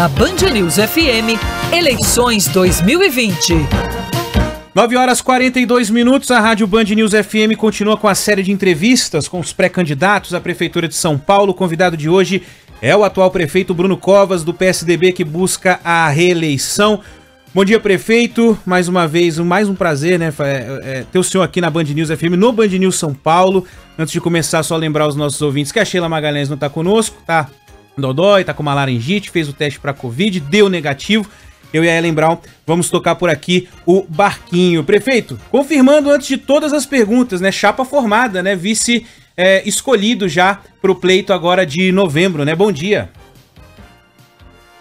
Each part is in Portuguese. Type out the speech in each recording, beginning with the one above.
na Band News FM, eleições 2020. 9 horas 42 minutos, a Rádio Band News FM continua com a série de entrevistas com os pré-candidatos à Prefeitura de São Paulo. O convidado de hoje é o atual prefeito Bruno Covas, do PSDB, que busca a reeleição. Bom dia, prefeito. Mais uma vez, mais um prazer, né, é, é, ter o senhor aqui na Band News FM, no Band News São Paulo. Antes de começar, só lembrar os nossos ouvintes que a Sheila Magalhães não está conosco, tá Dodói, tá com uma laringite, fez o teste para Covid, deu negativo. Eu e a Ellen Brown vamos tocar por aqui o barquinho. Prefeito, confirmando antes de todas as perguntas, né? Chapa formada, né? Vice é, escolhido já pro pleito agora de novembro, né? Bom dia.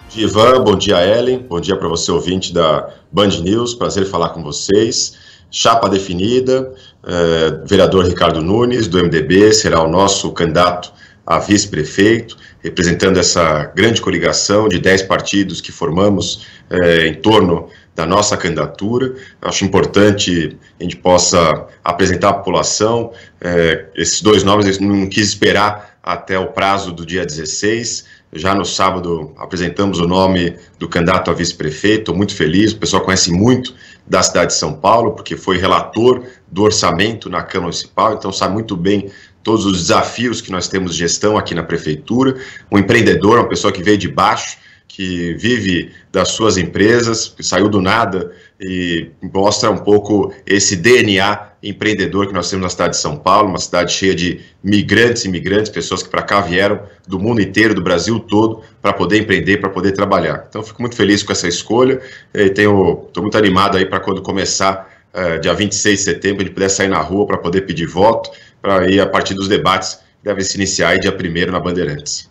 Bom dia, Ivan. Bom dia, Ellen. Bom dia para você, ouvinte da Band News. Prazer falar com vocês. Chapa definida, é, vereador Ricardo Nunes, do MDB, será o nosso candidato a vice-prefeito representando essa grande coligação de 10 partidos que formamos é, em torno da nossa candidatura. Acho importante a gente possa apresentar à população é, esses dois nomes, não quis esperar até o prazo do dia 16. Já no sábado apresentamos o nome do candidato a vice-prefeito, estou muito feliz, o pessoal conhece muito da cidade de São Paulo, porque foi relator do orçamento na Câmara Municipal, então sabe muito bem todos os desafios que nós temos de gestão aqui na prefeitura. Um empreendedor, uma pessoa que veio de baixo, que vive das suas empresas, que saiu do nada e mostra um pouco esse DNA empreendedor que nós temos na cidade de São Paulo, uma cidade cheia de migrantes e imigrantes, pessoas que para cá vieram do mundo inteiro, do Brasil todo, para poder empreender, para poder trabalhar. Então, fico muito feliz com essa escolha e estou muito animado aí para quando começar, uh, dia 26 de setembro, ele puder sair na rua para poder pedir voto para ir a partir dos debates que devem se iniciar aí dia 1 na Bandeirantes.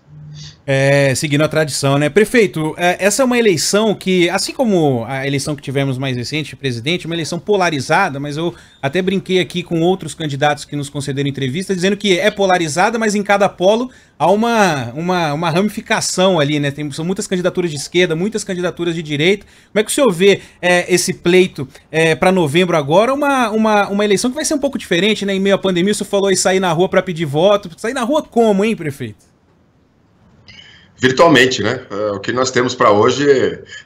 É, seguindo a tradição, né? Prefeito, é, essa é uma eleição que, assim como a eleição que tivemos mais recente, presidente, uma eleição polarizada, mas eu até brinquei aqui com outros candidatos que nos concederam entrevista, dizendo que é polarizada, mas em cada polo há uma, uma, uma ramificação ali, né? Tem, são muitas candidaturas de esquerda, muitas candidaturas de direita. Como é que o senhor vê é, esse pleito é, para novembro agora? Uma, uma, uma eleição que vai ser um pouco diferente, né? Em meio à pandemia, o senhor falou em sair na rua para pedir voto. Sair na rua como, hein, prefeito? virtualmente, né? É, o que nós temos para hoje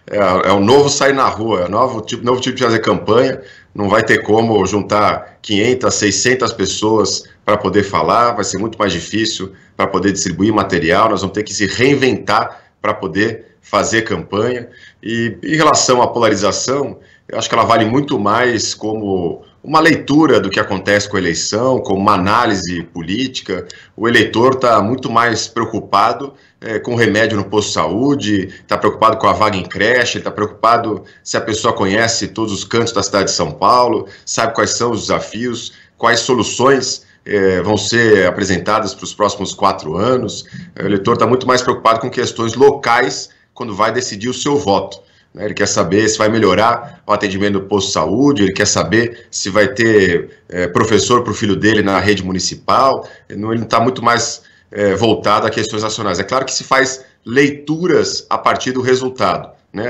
é, é um novo sair na rua, é um novo tipo, novo tipo de fazer campanha. Não vai ter como juntar 500, 600 pessoas para poder falar, vai ser muito mais difícil para poder distribuir material. Nós vamos ter que se reinventar para poder fazer campanha. E em relação à polarização, eu acho que ela vale muito mais como uma leitura do que acontece com a eleição, como uma análise política. O eleitor está muito mais preocupado é, com remédio no posto de saúde, está preocupado com a vaga em creche, está preocupado se a pessoa conhece todos os cantos da cidade de São Paulo, sabe quais são os desafios, quais soluções é, vão ser apresentadas para os próximos quatro anos. O eleitor está muito mais preocupado com questões locais quando vai decidir o seu voto. Né? Ele quer saber se vai melhorar o atendimento do posto de saúde, ele quer saber se vai ter é, professor para o filho dele na rede municipal. Ele não está muito mais é, voltada a questões nacionais. É claro que se faz leituras a partir do resultado, né?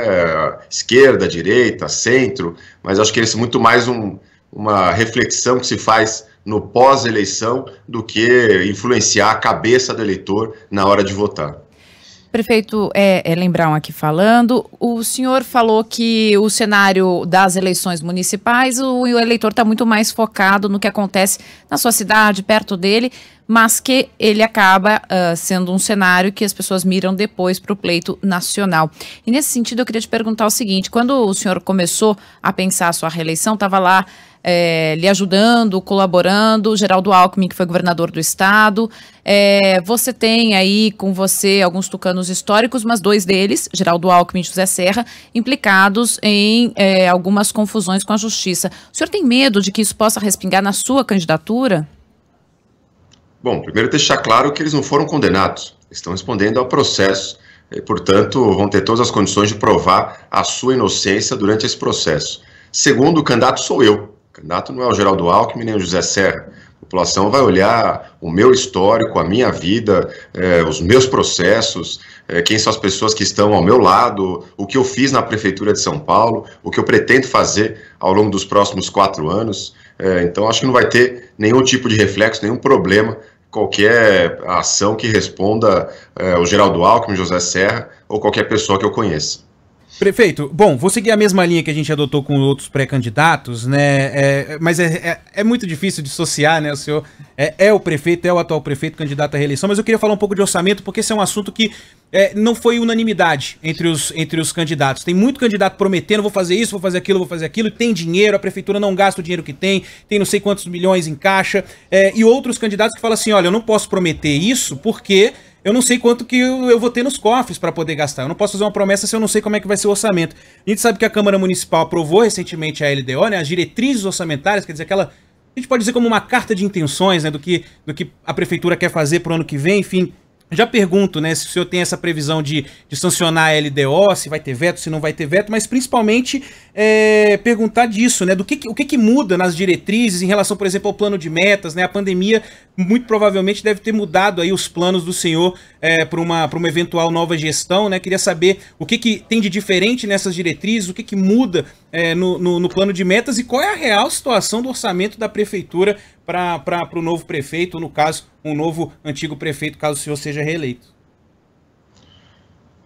esquerda, direita, centro, mas acho que isso é muito mais um, uma reflexão que se faz no pós-eleição do que influenciar a cabeça do eleitor na hora de votar. Prefeito é, é Lembrão aqui falando. O senhor falou que o cenário das eleições municipais, o, o eleitor está muito mais focado no que acontece na sua cidade, perto dele, mas que ele acaba uh, sendo um cenário que as pessoas miram depois para o pleito nacional. E nesse sentido, eu queria te perguntar o seguinte: quando o senhor começou a pensar a sua reeleição, estava lá é, lhe ajudando, colaborando, Geraldo Alckmin, que foi governador do estado. É, você tem aí com você alguns tucanos históricos, mas dois deles, Geraldo Alckmin e José Serra, implicados em é, algumas confusões com a justiça. O senhor tem medo de que isso possa respingar na sua candidatura? Bom, primeiro deixar claro que eles não foram condenados, estão respondendo ao processo e, eh, portanto, vão ter todas as condições de provar a sua inocência durante esse processo. Segundo, o candidato sou eu. O candidato não é o Geraldo Alckmin nem né? o José Serra. A população vai olhar o meu histórico, a minha vida, é, os meus processos, é, quem são as pessoas que estão ao meu lado, o que eu fiz na Prefeitura de São Paulo, o que eu pretendo fazer ao longo dos próximos quatro anos. É, então, acho que não vai ter nenhum tipo de reflexo, nenhum problema qualquer ação que responda o Geraldo Alckmin, José Serra ou qualquer pessoa que eu conheça. Prefeito, bom, vou seguir a mesma linha que a gente adotou com outros pré-candidatos, né? É, é mas é, é, é, muito difícil dissociar, né? O senhor é, é, o prefeito, é o atual prefeito candidato à reeleição, mas eu queria falar um pouco de orçamento, porque esse é um assunto que é, não foi unanimidade entre os, entre os candidatos. Tem muito candidato prometendo, vou fazer isso, vou fazer aquilo, vou fazer aquilo, tem dinheiro, a prefeitura não gasta o dinheiro que tem, tem não sei quantos milhões em caixa, e outros candidatos que falam assim, olha, eu não posso prometer isso porque eu não sei quanto que eu, eu vou ter nos cofres para poder gastar. Eu não posso fazer uma promessa se eu não sei como é que vai ser o orçamento. A gente sabe que a Câmara Municipal aprovou recentemente a LDO, né, as diretrizes orçamentárias, quer dizer, aquela... A gente pode dizer como uma carta de intenções, né, do que, do que a Prefeitura quer fazer para o ano que vem, enfim... Já pergunto, né, se o senhor tem essa previsão de, de, sancionar a LDO, se vai ter veto, se não vai ter veto, mas principalmente é, perguntar disso, né, do que, o que, que muda nas diretrizes em relação, por exemplo, ao plano de metas, né, a pandemia muito provavelmente deve ter mudado aí os planos do senhor é, para uma, uma eventual nova gestão, né, queria saber o que, que tem de diferente nessas diretrizes, o que, que muda é, no, no, no plano de metas e qual é a real situação do orçamento da prefeitura para o novo prefeito, no caso, um novo antigo prefeito, caso o senhor seja reeleito?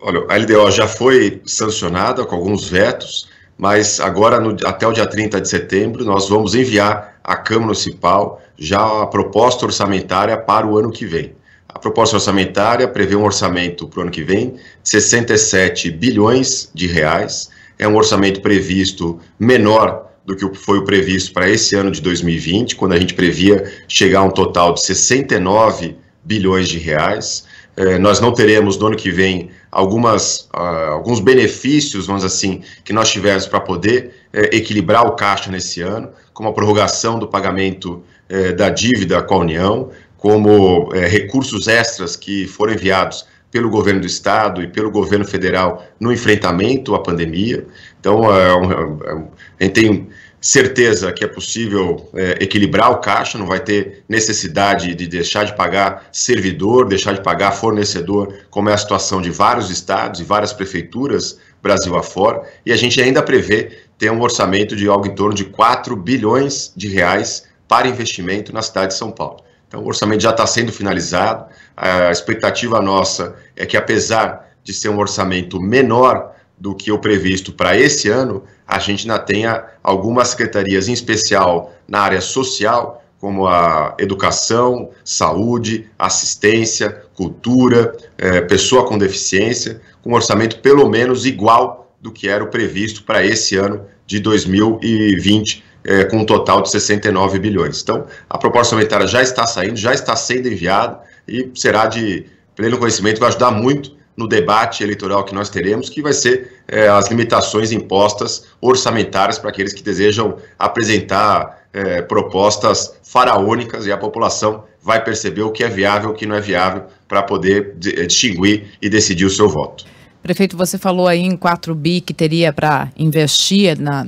Olha, a LDO já foi sancionada com alguns vetos, mas agora, no, até o dia 30 de setembro, nós vamos enviar à Câmara Municipal já a proposta orçamentária para o ano que vem. A proposta orçamentária prevê um orçamento para o ano que vem de 67 bilhões de reais. É um orçamento previsto menor do que foi o previsto para esse ano de 2020, quando a gente previa chegar a um total de 69 bilhões de reais. É, nós não teremos no ano que vem algumas, uh, alguns benefícios, vamos assim, que nós tivemos para poder é, equilibrar o caixa nesse ano, como a prorrogação do pagamento é, da dívida com a União, como é, recursos extras que foram enviados pelo governo do estado e pelo governo federal no enfrentamento à pandemia. Então, é, é é a gente tem certeza que é possível equilibrar o caixa, não vai ter necessidade de deixar de pagar servidor, deixar de pagar fornecedor, como é a situação de vários estados e várias prefeituras Brasil afora, e a gente ainda prevê ter um orçamento de algo em torno de 4 bilhões de reais para investimento na cidade de São Paulo. Então, o orçamento já está sendo finalizado. A expectativa nossa é que, apesar de ser um orçamento menor do que o previsto para esse ano, a gente ainda tenha algumas secretarias, em especial na área social, como a educação, saúde, assistência, cultura, é, pessoa com deficiência, com um orçamento pelo menos igual do que era o previsto para esse ano de 2020, é, com um total de 69 bilhões. Então, a proposta orçamentária já está saindo, já está sendo enviada e será de pleno conhecimento, vai ajudar muito no debate eleitoral que nós teremos, que vai ser é, as limitações impostas orçamentárias para aqueles que desejam apresentar é, propostas faraônicas e a população vai perceber o que é viável e o que não é viável para poder é, distinguir e decidir o seu voto. Prefeito, você falou aí em 4 bi que teria para investir na,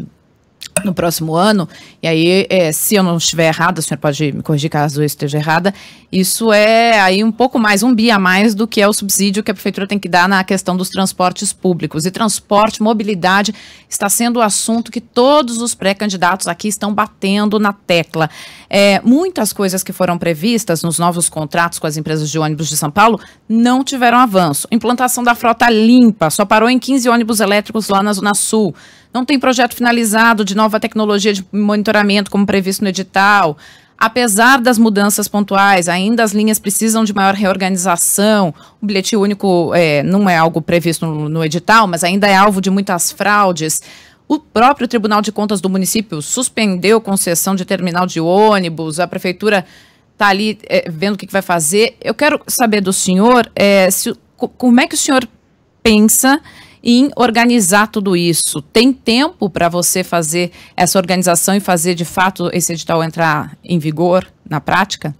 no próximo ano, e aí, é, se eu não estiver errada, o senhor pode me corrigir caso eu esteja errada, isso é aí um pouco mais, um bi a mais do que é o subsídio que a prefeitura tem que dar na questão dos transportes públicos. E transporte, mobilidade, está sendo o assunto que todos os pré-candidatos aqui estão batendo na tecla. É, muitas coisas que foram previstas nos novos contratos com as empresas de ônibus de São Paulo não tiveram avanço. Implantação da frota limpa, só parou em 15 ônibus elétricos lá na Zona Sul não tem projeto finalizado de nova tecnologia de monitoramento, como previsto no edital. Apesar das mudanças pontuais, ainda as linhas precisam de maior reorganização. O bilhete único é, não é algo previsto no, no edital, mas ainda é alvo de muitas fraudes. O próprio Tribunal de Contas do município suspendeu concessão de terminal de ônibus, a prefeitura está ali é, vendo o que, que, vai fazer. Eu quero saber do senhor é, se, como é que o senhor pensa em organizar tudo isso. Tem tempo para você fazer essa organização e fazer de fato esse edital entrar em vigor na prática?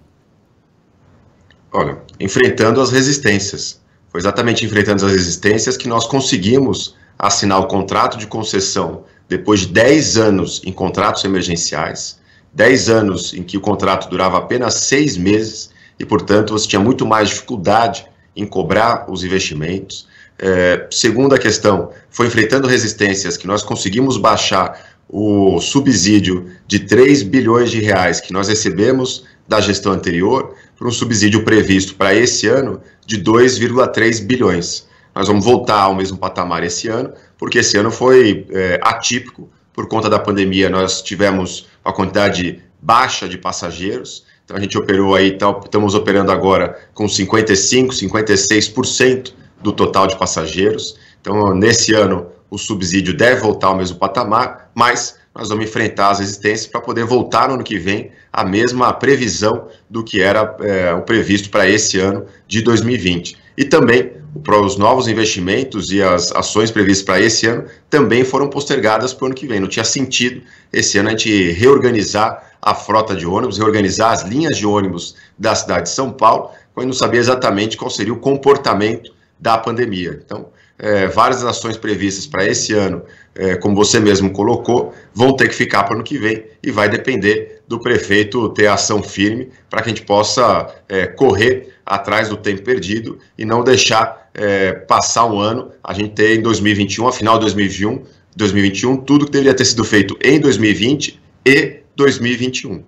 Olha, enfrentando as resistências. Foi exatamente enfrentando as resistências que nós conseguimos assinar o contrato de concessão depois de 10 anos em contratos emergenciais, 10 anos em que o contrato durava apenas seis meses e, portanto, você tinha muito mais dificuldade em cobrar os investimentos. É, segunda questão, foi enfrentando resistências que nós conseguimos baixar o subsídio de 3 bilhões de reais que nós recebemos da gestão anterior para um subsídio previsto para esse ano de 2,3 bilhões. Nós vamos voltar ao mesmo patamar esse ano, porque esse ano foi é, atípico por conta da pandemia. Nós tivemos uma quantidade baixa de passageiros, então a gente operou aí, tá, estamos operando agora com 55, 56% do total de passageiros. Então, nesse ano, o subsídio deve voltar ao mesmo patamar, mas nós vamos enfrentar as resistências para poder voltar no ano que vem a mesma previsão do que era é, o previsto para esse ano de 2020. E também os novos investimentos e as ações previstas para esse ano também foram postergadas para o ano que vem. Não tinha sentido esse ano a gente reorganizar a frota de ônibus, reorganizar as linhas de ônibus da cidade de São Paulo, quando não sabia exatamente qual seria o comportamento da pandemia. Então, é, várias ações previstas para esse ano, é, como você mesmo colocou, vão ter que ficar para o ano que vem e vai depender do prefeito ter ação firme para que a gente possa é, correr atrás do tempo perdido e não deixar é, passar um ano. A gente ter em 2021, a final de 2021, 2021, tudo que deveria ter sido feito em 2020 e 2021.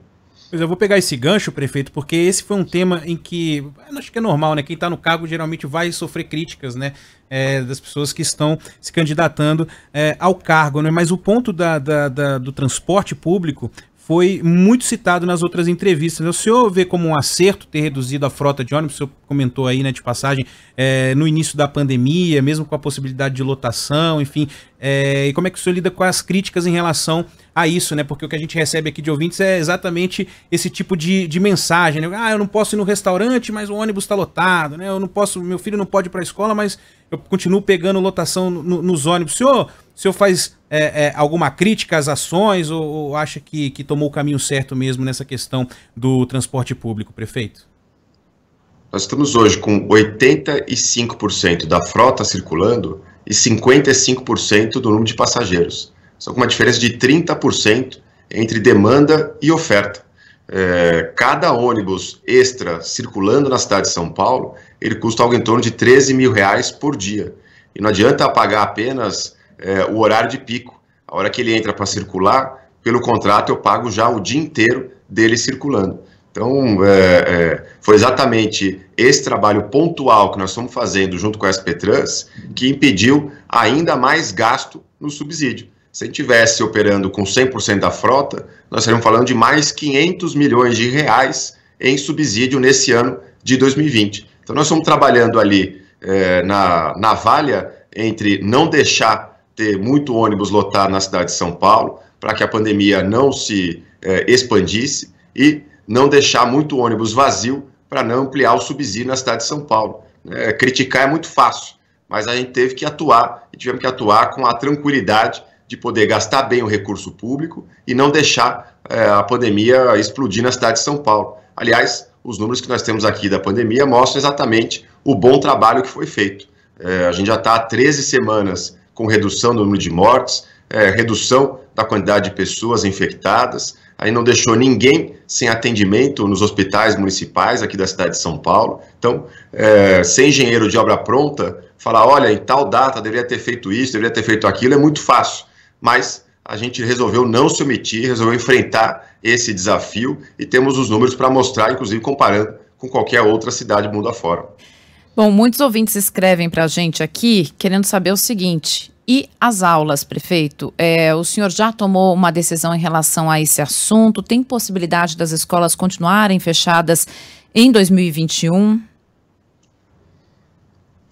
Pois eu vou pegar esse gancho, prefeito, porque esse foi um tema em que, acho que é normal, né? Quem está no cargo geralmente vai sofrer críticas, né? É, das pessoas que estão se candidatando é, ao cargo, né? Mas o ponto da, da, da, do transporte público foi muito citado nas outras entrevistas. Né? O senhor vê como um acerto ter reduzido a frota de ônibus? O senhor comentou aí, né, de passagem, é, no início da pandemia, mesmo com a possibilidade de lotação, enfim. É, e como é que o senhor lida com as críticas em relação a isso, né? Porque o que a gente recebe aqui de ouvintes é exatamente esse tipo de, de mensagem, né? Ah, eu não posso ir no restaurante, mas o ônibus está lotado, né? Eu não posso, meu filho não pode ir para a escola, mas eu continuo pegando lotação no, nos ônibus. O senhor, o senhor faz é, é, alguma crítica às ações ou, ou, acha que, que tomou o caminho certo mesmo nessa questão do transporte público, prefeito? Nós estamos hoje com 85% da frota circulando e 55% do número de passageiros. São com uma diferença de 30% entre demanda e oferta é, cada ônibus extra circulando na cidade de São Paulo, ele custa algo em torno de 13 mil reais por dia. E não adianta pagar apenas é, o horário de pico. A hora que ele entra para circular, pelo contrato eu pago já o dia inteiro dele circulando. Então, é, é foi exatamente esse trabalho pontual que nós estamos fazendo junto com a SP Trans que impediu ainda mais gasto no subsídio. Se tivesse operando com 100% da frota, nós estaríamos falando de mais 500 milhões de reais em subsídio nesse ano de 2020. Então, nós estamos trabalhando ali eh, na, na valha entre não deixar ter muito ônibus lotado na cidade de São Paulo, para que a pandemia não se eh, expandisse, e não deixar muito ônibus vazio para não ampliar o subsídio na cidade de São Paulo. Eh, criticar é muito fácil, mas a gente teve que atuar, e tivemos que atuar com a tranquilidade de poder gastar bem o recurso público e não deixar é, a pandemia explodir na cidade de São Paulo. Aliás, os números que nós temos aqui da pandemia mostram exatamente o bom trabalho que foi feito. É, a gente já está há 13 semanas com redução do número de mortes, é, redução da quantidade de pessoas infectadas, aí não deixou ninguém sem atendimento nos hospitais municipais aqui da cidade de São Paulo. Então, é, ser engenheiro de obra pronta, falar, olha, em tal data deveria ter feito isso, deveria ter feito aquilo, é muito fácil mas a gente resolveu não se omitir, resolveu enfrentar esse desafio e temos os números para mostrar, inclusive comparando com qualquer outra cidade mundo afora. Bom, muitos ouvintes escrevem para a gente aqui querendo saber o seguinte: e as aulas, prefeito? É, o senhor já tomou uma decisão em relação a esse assunto? Tem possibilidade das escolas continuarem fechadas em 2021?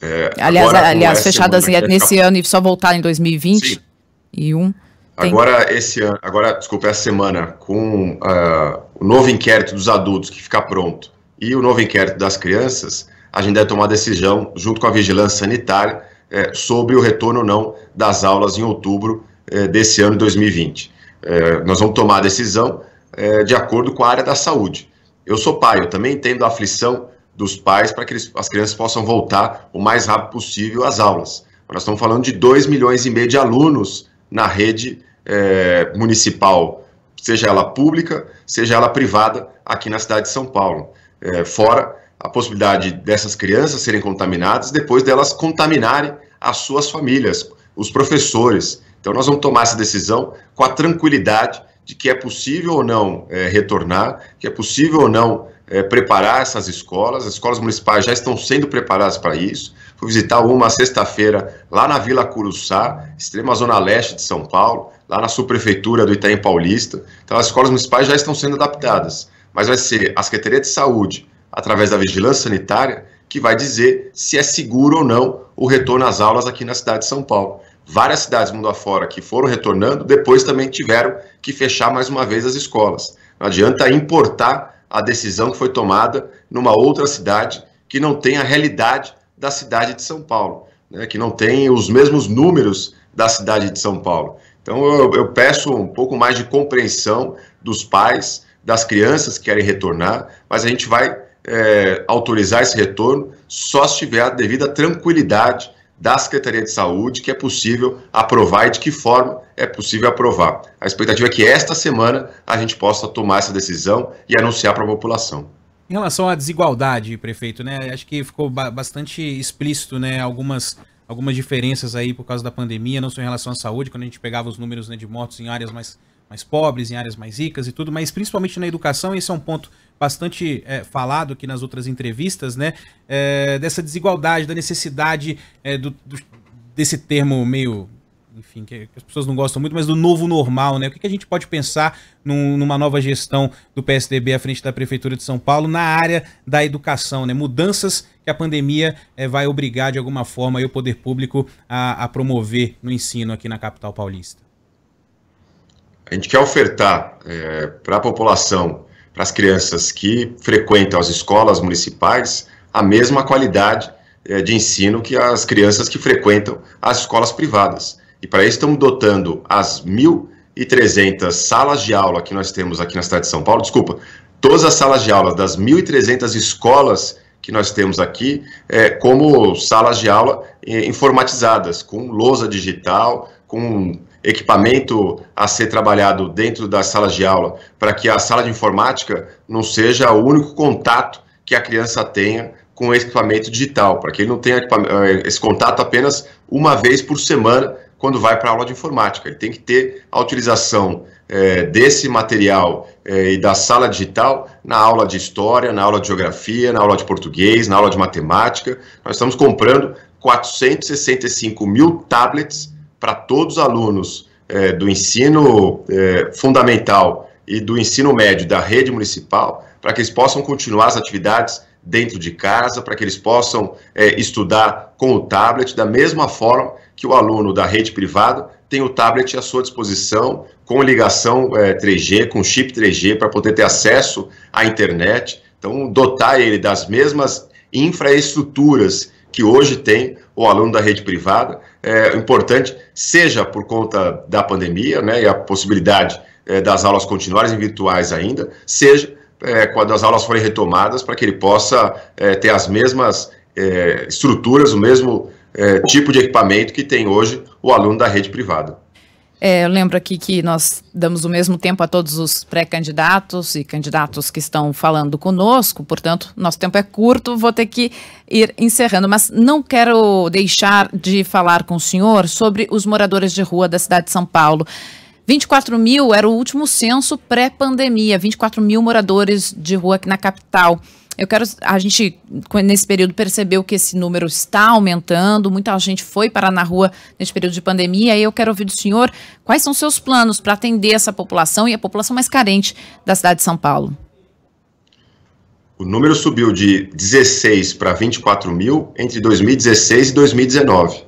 É, aliás, aliás é fechadas é é nesse ano e só voltar em 2020? Sim. Tem... Agora, esse ano, agora, desculpa, essa semana, com uh, o novo inquérito dos adultos que fica pronto e o novo inquérito das crianças, a gente deve tomar decisão, junto com a vigilância sanitária, eh, sobre o retorno ou não das aulas em outubro eh, desse ano de 2020. Eh, nós vamos tomar a decisão de acordo com a área da saúde. Eu sou pai, eu também entendo a aflição dos pais para que eles, as crianças possam voltar o mais rápido possível às aulas. Nós estamos falando de 2 milhões e meio de alunos na rede é, municipal, seja ela pública, seja ela privada, aqui na cidade de São Paulo. É, fora a possibilidade dessas crianças serem contaminadas, depois delas contaminarem as suas famílias, os professores. Então, nós vamos tomar essa decisão com a tranquilidade de que é possível ou não é, retornar, que é possível ou não é, preparar essas escolas. As escolas municipais já estão sendo preparadas para isso. Fui visitar uma sexta-feira lá na Vila Curuçá, extrema zona leste de São Paulo, lá na subprefeitura do Itaim Paulista. Então, as escolas municipais já estão sendo adaptadas, mas vai ser a Secretaria de Saúde, através da vigilância sanitária, que vai dizer se é seguro ou não o retorno às aulas aqui na cidade de São Paulo. Várias cidades mundo afora que foram retornando, depois também tiveram que fechar mais uma vez as escolas. Não adianta importar a decisão que foi tomada numa outra cidade que não tem a realidade da cidade de São Paulo, né, que não tem os mesmos números da cidade de São Paulo. Então eu, eu peço um pouco mais de compreensão dos pais, das crianças que querem retornar, mas a gente vai é, autorizar esse retorno só se tiver a devida tranquilidade da Secretaria de Saúde que é possível aprovar e de que forma é possível aprovar. A expectativa é que esta semana a gente possa tomar essa decisão e anunciar para a população. Em relação à desigualdade, prefeito, né? Acho que ficou bastante explícito, né? Algumas, algumas diferenças aí por causa da pandemia, não só em relação à saúde, quando a gente pegava os números né, de mortos em áreas mais mais pobres, em áreas mais ricas e tudo, mas principalmente na educação, esse é um ponto bastante é, falado aqui nas outras entrevistas, né? É, dessa desigualdade, da necessidade é, do, do, desse termo meio. Enfim, que as pessoas não gostam muito, mas do novo normal, né? O que, que a gente pode pensar num, numa nova gestão do PSDB à frente da Prefeitura de São Paulo na área da educação, né? Mudanças que a pandemia é, vai obrigar, de alguma forma, o poder público a, a promover no ensino aqui na capital paulista a gente quer ofertar é, para a população, para as crianças que frequentam as escolas municipais, a mesma qualidade é, de ensino que as crianças que frequentam as escolas privadas. E para isso estamos dotando as 1.300 salas de aula que nós temos aqui na cidade de São Paulo, desculpa, todas as salas de aula das 1.300 escolas que nós temos aqui é, como salas de aula é, informatizadas, com lousa digital, com equipamento a ser trabalhado dentro das salas de aula, para que a sala de informática não seja o único contato que a criança tenha com o equipamento digital, para que ele não tenha eh, esse contato apenas uma vez por semana quando vai para a aula de informática. Ele tem que ter a utilização é, desse material é, e da sala digital na aula de história, na aula de geografia, na aula de português, na aula de matemática. Nós estamos comprando 465 mil tablets para todos os alunos é, do ensino é, fundamental e do ensino médio da rede municipal, para que eles possam continuar as atividades dentro de casa, para que eles possam é, estudar com o tablet, da mesma forma que o aluno da rede privada tem o tablet à sua disposição, com ligação 3G, é, com chip 3G, para poder ter acesso à internet. Então, dotar ele das mesmas infraestruturas que hoje tem o aluno da rede privada, é importante, seja por conta da pandemia, né, e a possibilidade é, das aulas continuarem virtuais ainda, seja é, quando as aulas forem retomadas, para que ele possa é, ter as mesmas é, estruturas, o mesmo é, tipo de equipamento que tem hoje o aluno da rede privada. É, eu lembro aqui que nós damos o mesmo tempo a todos os pré-candidatos e candidatos que estão falando conosco, portanto, nosso tempo é curto, vou ter que ir encerrando, mas não quero deixar de falar com o senhor sobre os moradores de rua da cidade de São Paulo. 24 mil era o último censo pré-pandemia, 24 mil moradores de rua aqui na capital. Eu quero. A gente, nesse período, percebeu que esse número está aumentando, muita gente foi parar na rua nesse período de pandemia. E eu quero ouvir do senhor quais são seus planos para atender essa população e a população mais carente da cidade de São Paulo. O número subiu de 16 para 24 mil entre 2016 e 2019.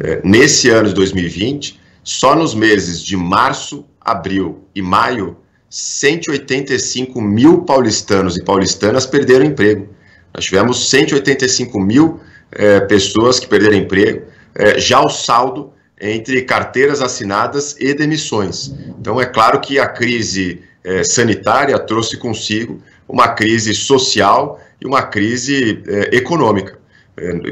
É, nesse ano de 2020, só nos meses de março, abril e maio, 185 mil paulistanos e paulistanas perderam emprego. Nós tivemos 185 mil é, pessoas que perderam emprego. É, já o saldo entre carteiras assinadas e demissões. Então, é claro que a crise é, sanitária trouxe consigo uma crise social e uma crise econômica.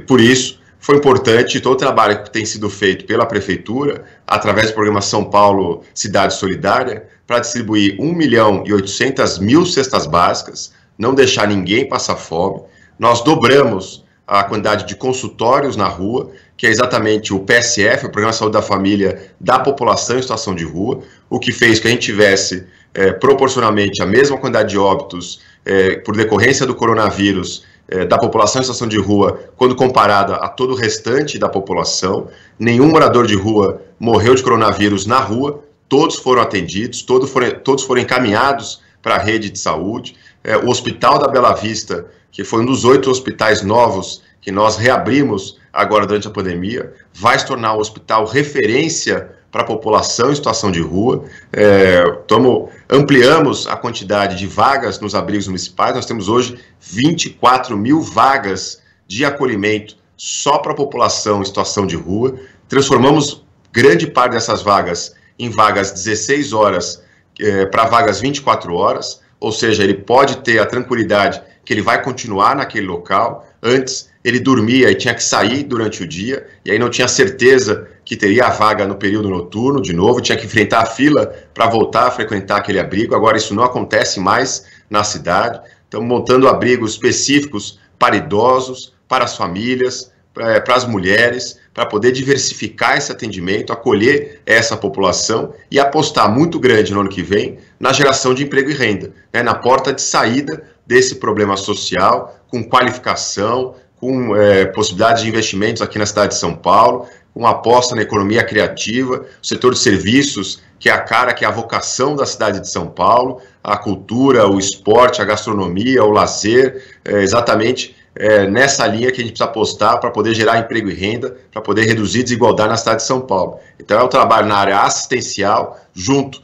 por isso, foi importante todo o trabalho que tem sido feito pela prefeitura, através do programa São Paulo Cidade Solidária, para distribuir 1 milhão e 800 mil cestas básicas, não deixar ninguém passar fome. Nós dobramos a quantidade de consultórios na rua, que é exatamente o PSF, o Programa de Saúde da Família da População em Situação de Rua, o que fez que a gente tivesse é, proporcionalmente a mesma quantidade de óbitos é, por decorrência do coronavírus eh, da população em situação de rua, quando comparada a todo o restante da população, nenhum morador de rua morreu de coronavírus na rua, todos foram atendidos, todos foram, todos foram encaminhados para a rede de saúde. Eh, o Hospital da Bela Vista, que foi um dos oito hospitais novos que nós reabrimos agora durante a pandemia, vai se tornar um hospital referência para a população em situação de rua. É, tomo, ampliamos a quantidade de vagas nos abrigos municipais. Nós temos hoje 24 mil vagas de acolhimento só para a população em situação de rua. Transformamos grande parte dessas vagas em vagas 16 horas é, para vagas 24 horas, ou seja, ele pode ter a tranquilidade que ele vai continuar naquele local. Antes ele dormia e tinha que sair durante o dia, e aí não tinha certeza que teria a vaga no período noturno, de novo, tinha que enfrentar a fila para voltar a frequentar aquele abrigo. Agora, isso não acontece mais na cidade. Estamos montando abrigos específicos para idosos, para as famílias, para eh, as mulheres, para poder diversificar esse atendimento, acolher essa população e apostar muito grande no ano que vem na geração de emprego e renda, né, na porta de saída desse problema social, com qualificação, com é, possibilidade de investimentos aqui na cidade de São Paulo uma aposta na economia criativa, o setor de serviços, que é a cara, que é a vocação da cidade de São Paulo, a cultura, o esporte, a gastronomia, o lazer, é exatamente é, nessa linha que a gente precisa apostar para poder gerar emprego e renda, para poder reduzir desigualdade na cidade de São Paulo. Então é o trabalho na área assistencial, junto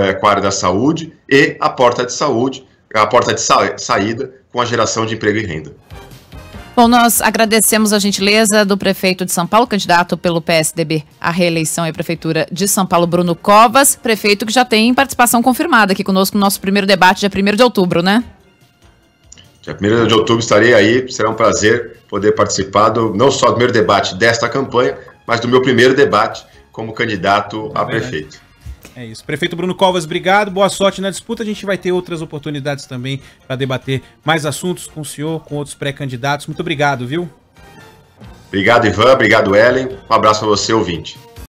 é, com a área da saúde e a porta de saúde, a porta de sa saída com a geração de emprego e renda. Bom, nós agradecemos a gentileza do prefeito de São Paulo, candidato pelo PSDB à reeleição e prefeitura de São Paulo, Bruno Covas, prefeito que já tem participação confirmada aqui conosco no nosso primeiro debate, dia 1 de outubro, né? Dia 1 de outubro estarei aí, será um prazer poder participar do, não só do primeiro debate desta campanha, mas do meu primeiro debate como candidato a prefeito. É isso. Prefeito Bruno Covas, obrigado. Boa sorte na disputa. A gente vai ter outras oportunidades também para debater mais assuntos com o senhor, com outros pré-candidatos. Muito obrigado, viu? Obrigado, Ivan. Obrigado, Ellen. Um abraço para você, ouvinte.